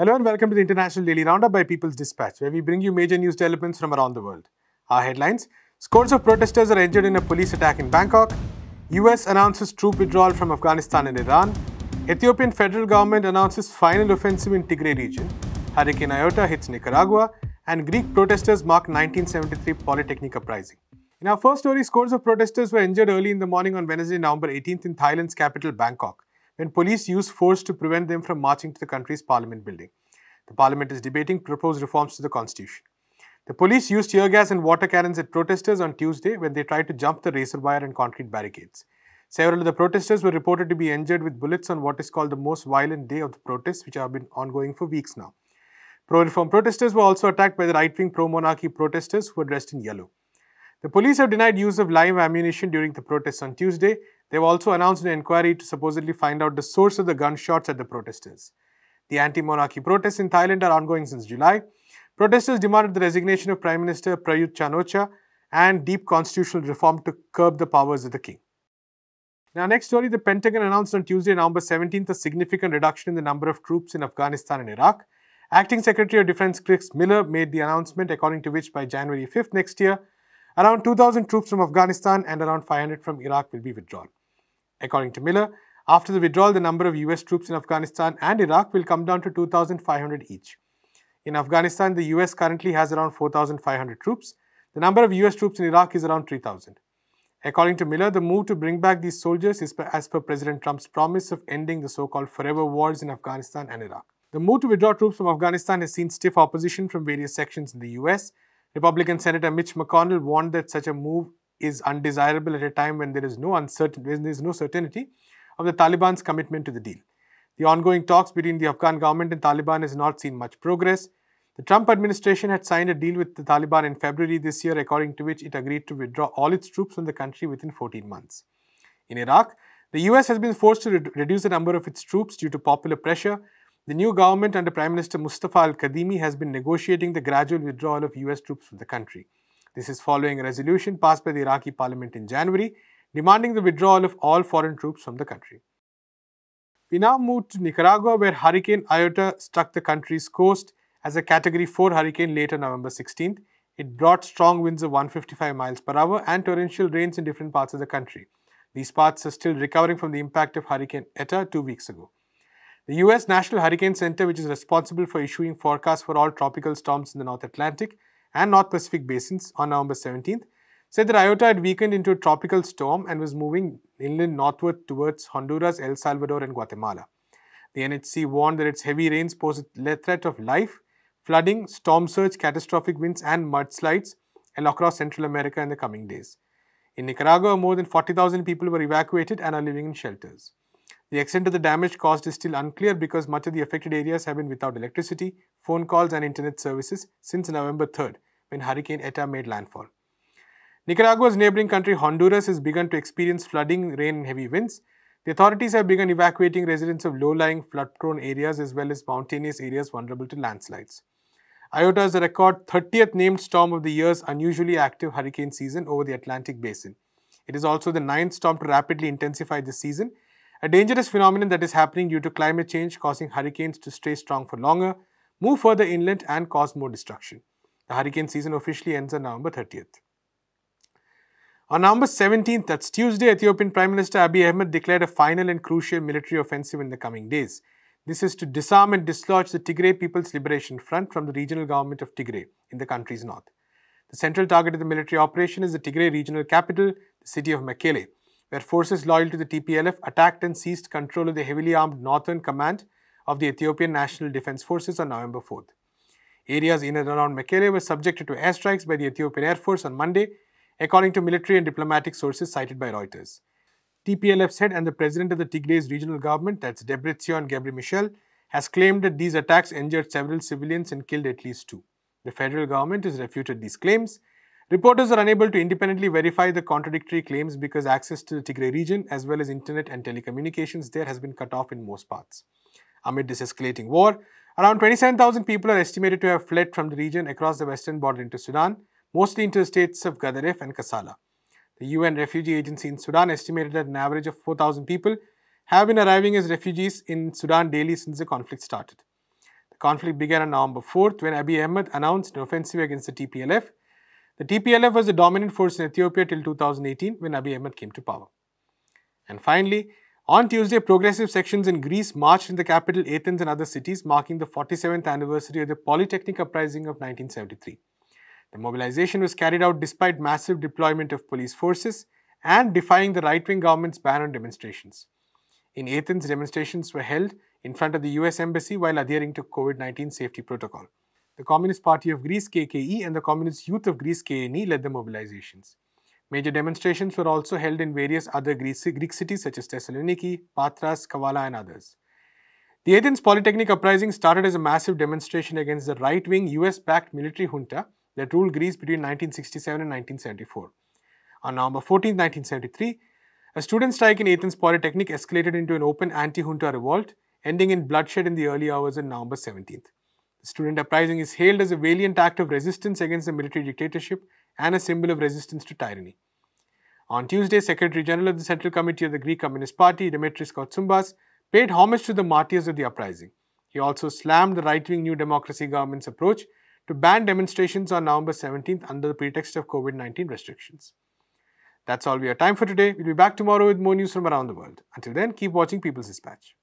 Hello and welcome to the International Daily Roundup by People's Dispatch, where we bring you major news developments from around the world. Our headlines Scores of protesters are injured in a police attack in Bangkok. US announces troop withdrawal from Afghanistan and Iran. Ethiopian federal government announces final offensive in Tigray region. Hurricane Iota hits Nicaragua. And Greek protesters mark 1973 Polytechnic uprising. In our first story, scores of protesters were injured early in the morning on Wednesday, November 18th in Thailand's capital, Bangkok when police use force to prevent them from marching to the country's parliament building. The parliament is debating proposed reforms to the constitution. The police used tear gas and water cannons at protesters on Tuesday when they tried to jump the razor wire and concrete barricades. Several of the protesters were reported to be injured with bullets on what is called the most violent day of the protests, which have been ongoing for weeks now. Pro-reform protesters were also attacked by the right-wing pro-monarchy protesters who were dressed in yellow. The police have denied use of live ammunition during the protests on Tuesday They've also announced an inquiry to supposedly find out the source of the gunshots at the protesters. The anti-monarchy protests in Thailand are ongoing since July. Protesters demanded the resignation of Prime Minister Prayut Chan-o-cha and deep constitutional reform to curb the powers of the king. Now, next story, the Pentagon announced on Tuesday, November 17th, a significant reduction in the number of troops in Afghanistan and Iraq. Acting Secretary of Defense Chris Miller made the announcement, according to which by January 5th next year, around 2,000 troops from Afghanistan and around 500 from Iraq will be withdrawn. According to Miller, after the withdrawal, the number of US troops in Afghanistan and Iraq will come down to 2,500 each. In Afghanistan, the US currently has around 4,500 troops. The number of US troops in Iraq is around 3,000. According to Miller, the move to bring back these soldiers is per, as per President Trump's promise of ending the so called forever wars in Afghanistan and Iraq. The move to withdraw troops from Afghanistan has seen stiff opposition from various sections in the US. Republican Senator Mitch McConnell warned that such a move is undesirable at a time when there is no uncertainty, there is no certainty of the Taliban's commitment to the deal. The ongoing talks between the Afghan government and Taliban has not seen much progress. The Trump administration had signed a deal with the Taliban in February this year, according to which it agreed to withdraw all its troops from the country within 14 months. In Iraq, the US has been forced to re reduce the number of its troops due to popular pressure. The new government under Prime Minister Mustafa al Kadhimi has been negotiating the gradual withdrawal of US troops from the country. This is following a resolution passed by the Iraqi parliament in January demanding the withdrawal of all foreign troops from the country. We now move to Nicaragua where Hurricane Iota struck the country's coast as a Category 4 hurricane later November 16th. It brought strong winds of 155 miles per hour and torrential rains in different parts of the country. These parts are still recovering from the impact of Hurricane Eta two weeks ago. The US National Hurricane Center, which is responsible for issuing forecasts for all tropical storms in the North Atlantic, and North Pacific basins on November 17th, said that Iota had weakened into a tropical storm and was moving inland northward towards Honduras, El Salvador, and Guatemala. The NHC warned that its heavy rains pose a threat of life, flooding, storm surge, catastrophic winds, and mudslides across Central America in the coming days. In Nicaragua, more than 40,000 people were evacuated and are living in shelters. The extent of the damage caused is still unclear because much of the affected areas have been without electricity, phone calls and internet services since November 3rd when Hurricane Eta made landfall. Nicaragua's neighboring country Honduras has begun to experience flooding, rain and heavy winds. The authorities have begun evacuating residents of low-lying flood-prone areas as well as mountainous areas vulnerable to landslides. Iota is the record 30th named storm of the year's unusually active hurricane season over the Atlantic basin. It is also the ninth storm to rapidly intensify this season a dangerous phenomenon that is happening due to climate change causing hurricanes to stay strong for longer, move further inland and cause more destruction. The hurricane season officially ends on November 30th. On November 17th, that's Tuesday, Ethiopian Prime Minister Abiy Ahmed declared a final and crucial military offensive in the coming days. This is to disarm and dislodge the Tigray People's Liberation Front from the regional government of Tigray in the country's north. The central target of the military operation is the Tigray regional capital, the city of Mekele, where forces loyal to the TPLF attacked and seized control of the heavily armed northern command of the Ethiopian National Defense Forces on November 4th. Areas in and around Mekele were subjected to airstrikes by the Ethiopian Air Force on Monday, according to military and diplomatic sources cited by Reuters. TPLF's head and the president of the Tigray's regional government, that's Debretsion gebre Michel, has claimed that these attacks injured several civilians and killed at least two. The federal government has refuted these claims, Reporters are unable to independently verify the contradictory claims because access to the Tigray region as well as internet and telecommunications there has been cut off in most parts. Amid this escalating war, around 27,000 people are estimated to have fled from the region across the western border into Sudan, mostly into the states of Gadaref and Kassala. The UN Refugee Agency in Sudan estimated that an average of 4,000 people have been arriving as refugees in Sudan daily since the conflict started. The conflict began on November 4th when Abiy Ahmed announced an offensive against the TPLF the TPLF was the dominant force in Ethiopia till 2018 when Abiy Ahmed came to power. And finally, on Tuesday, progressive sections in Greece marched in the capital Athens and other cities, marking the 47th anniversary of the Polytechnic Uprising of 1973. The mobilization was carried out despite massive deployment of police forces and defying the right-wing government's ban on demonstrations. In Athens, demonstrations were held in front of the US Embassy while adhering to COVID-19 safety protocol. The Communist Party of Greece KKE and the Communist Youth of Greece KNE led the mobilizations. Major demonstrations were also held in various other Greek cities such as Thessaloniki, Patras, Kavala, and others. The Athens Polytechnic uprising started as a massive demonstration against the right wing US backed military junta that ruled Greece between 1967 and 1974. On November 14, 1973, a student strike in Athens Polytechnic escalated into an open anti junta revolt, ending in bloodshed in the early hours on November 17th. The student uprising is hailed as a valiant act of resistance against the military dictatorship and a symbol of resistance to tyranny. On Tuesday, Secretary General of the Central Committee of the Greek Communist Party, Dimitris Kotsoumbas, paid homage to the martyrs of the uprising. He also slammed the right-wing New Democracy government's approach to ban demonstrations on November 17th under the pretext of COVID-19 restrictions. That's all we have time for today. We'll be back tomorrow with more news from around the world. Until then, keep watching People's Dispatch.